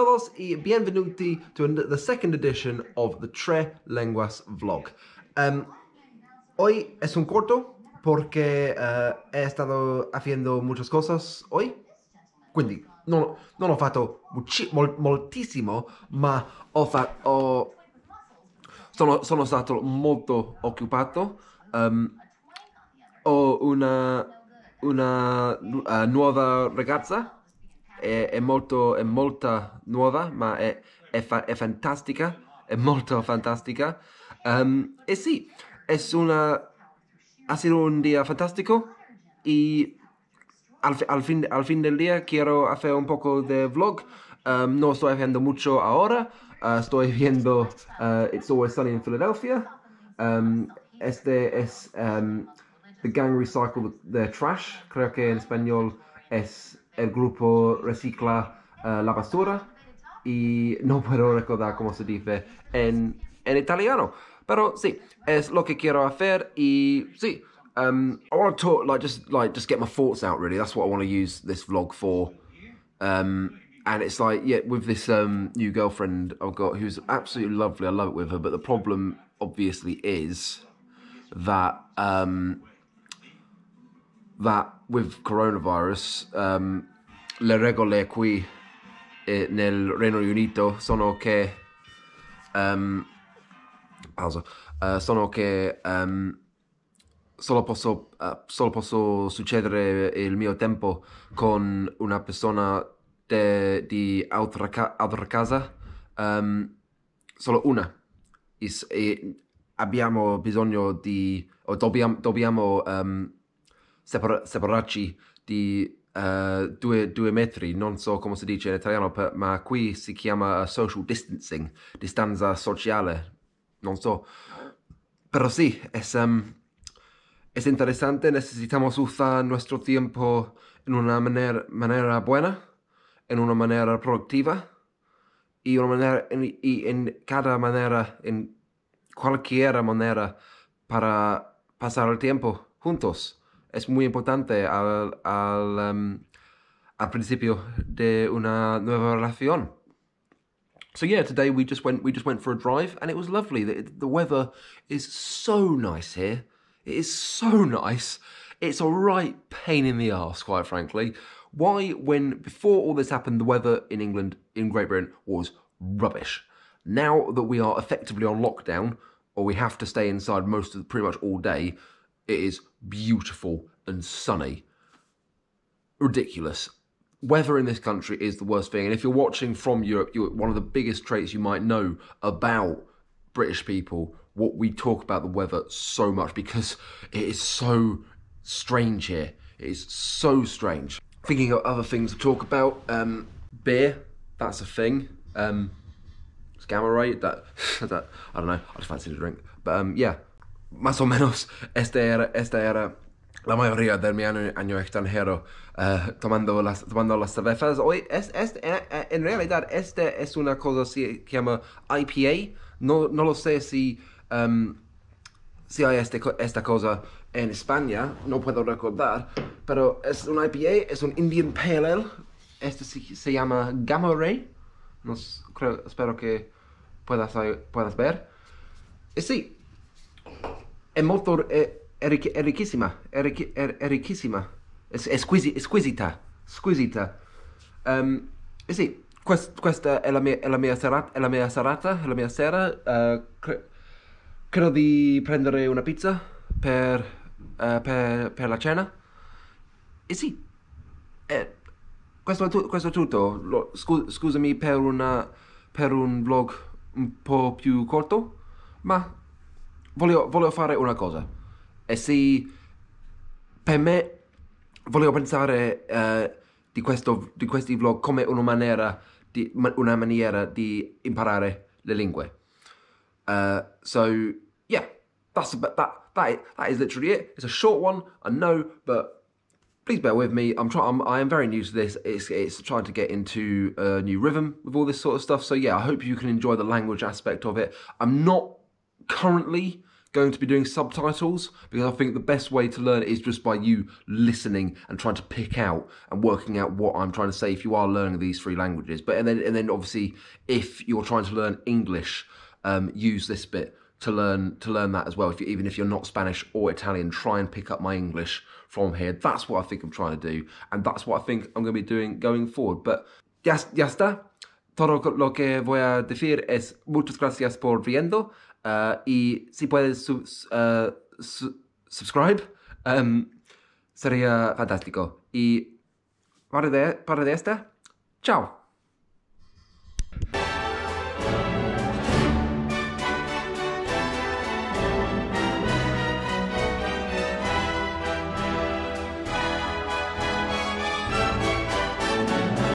todos y bienvenuti to the second edition of the Tre Lenguas Vlog. Um, hoy es un corto porque uh, he estado haciendo muchas cosas hoy, quindi non, non ho fatto mol, moltissimo, ma ho fatto... Sono, sono, stato molto occupato. Um, ho una, una uh, nuova ragazza Es è, molto, è molta nuova, ma è, è, fa, è fantastica, è es ehm, e una, ha sido un día fantástico y al, fin, al fin del día quiero hacer un poco de vlog. Ehm, no estoy haciendo mucho ahora, eh, estoy viendo eh, It's Always Sunny in Philadelphia. Ehm, este es The Gang Recycle the Trash, creo que en español es el grupo recicla uh, la basura y no puedo recordar cómo se dice en, en italiano. Pero sí, es lo que quiero hacer y sí, um, I want to talk, like just like just get my thoughts out really. That's what I want to use this vlog for. Um, and it's like yeah, with this um, new girlfriend I've got who's absolutely lovely. I love it with her, but the problem obviously is that um, that with coronavirus, um, le regole qui eh, nel Regno Unito sono che um, pausa, uh, sono che um, solo, posso, uh, solo posso succedere il mio tempo con una persona de, di altra, ca- altra casa um, solo una Is, e abbiamo bisogno di o dobbiamo, dobbiamo separa- separarci di uh, due, metros metri, non so come si dice en italiano, pero ma se llama eh, social distancing, distanza sociale, non so. Pero sí, es, ehm, es interesante, necesitamos usar nuestro tiempo en una manera, manera buena, en una manera productiva y, una manera, y en cada manera, en cualquier manera para pasar el tiempo juntos. es muy importante al, al, um, al principio de una nueva relación. So yeah, today we just went we just went for a drive and it was lovely. The, the weather is so nice here. It is so nice. It's a right pain in the ass, quite frankly. Why, when before all this happened, the weather in England, in Great Britain, was rubbish. Now that we are effectively on lockdown, or we have to stay inside most of pretty much all day, it is beautiful and sunny. Ridiculous. Weather in this country is the worst thing. And if you're watching from Europe, you're one of the biggest traits you might know about British people, what we talk about the weather so much because it is so strange here. It is so strange. Thinking of other things to talk about, um, beer, that's a thing. Um, Gamma Ray, that, that, I don't know, I just fancy a drink. But um, yeah, más o menos este era, este la mayoría de mi año, año extranjero eh, tomando, las, tomando las cervezas. Hoy, es, eh, eh, en realidad, este es una cosa que se llama IPA. No, no lo sé si, em, si hay este esta cosa en España, no puedo recordar, pero es un IPA, es un Indian Pale Ale. Este se, llama Gamma Ray. espero que puedas, puedas ver. Y sí, è molto... È, è, ricch- è ricchissima, è, ricch- è ricchissima, è, squisi- squisita, squisita. Um, eh sì, quest- questa è la mia, la mia serata, è la mia serata, è la mia sera. Uh, cre- credo di prendere una pizza per, uh, per, per la cena. E eh sì, eh, questo, è tu- questo, è tutto. Lo, scu- scusami per, una, per un vlog un po' più corto, ma voglio, voglio fare una cosa. E se per me volevo pensare eh, di, questo, di, questi vlog come una maniera di, una maniera di imparare le lingue. Uh, so, yeah, that's about that. That is, that is literally it. It's a short one, I know, but please bear with me. I'm trying. I'm, I am very new to this. It's it's trying to get into a new rhythm with all this sort of stuff. So yeah, I hope you can enjoy the language aspect of it. I'm not currently going to be doing subtitles because I think the best way to learn is just by you listening and trying to pick out and working out what I'm trying to say if you are learning these three languages. But and then and then obviously if you're trying to learn English, um, use this bit to learn to learn that as well. If you, even if you're not Spanish or Italian, try and pick up my English from here. That's what I think I'm trying to do, and that's what I think I'm going to be doing going forward. But ya, ya está. Todo lo que voy a decir es muchas gracias por viendo. Ah, y si puedes ah, subscribe, em, sería fantástico. Y para de, para de esta, chao.